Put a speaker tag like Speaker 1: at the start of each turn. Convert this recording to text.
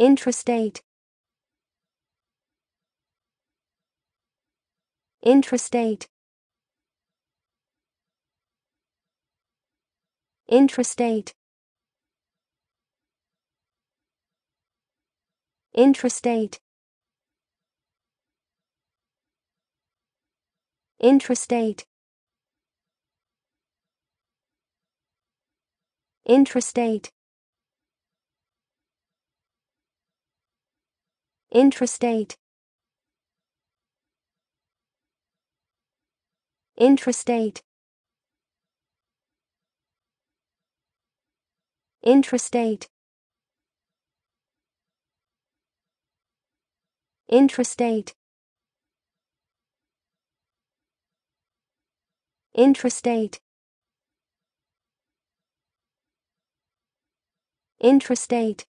Speaker 1: intrastate intrastate intrastate intrastate intrastate intrastate intrastate intrastate intrastate intrastate intrastate intrastate